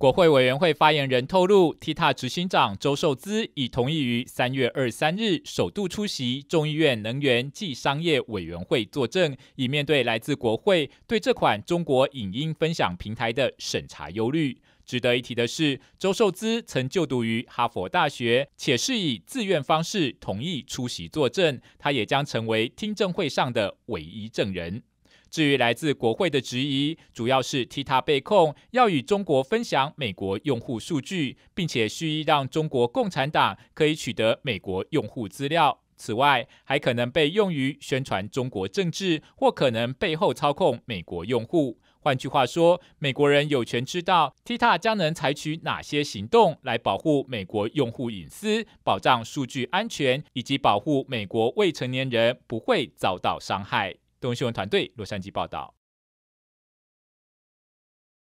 国会委员会发言人透露 t i t a 执行长周受资已同意于三月二三日首度出席众议院能源暨商业委员会作证，以面对来自国会对这款中国影音分享平台的审查忧虑。值得一提的是，周受资曾就读于哈佛大学，且是以自愿方式同意出席作证，他也将成为听证会上的唯一证人。至于来自国会的质疑，主要是 t i t a 被控要与中国分享美国用户数据，并且蓄意让中国共产党可以取得美国用户资料。此外，还可能被用于宣传中国政治，或可能背后操控美国用户。换句话说，美国人有权知道 t i t a 将能采取哪些行动来保护美国用户隐私、保障数据安全，以及保护美国未成年人不会遭到伤害。东新闻团队洛杉矶报道。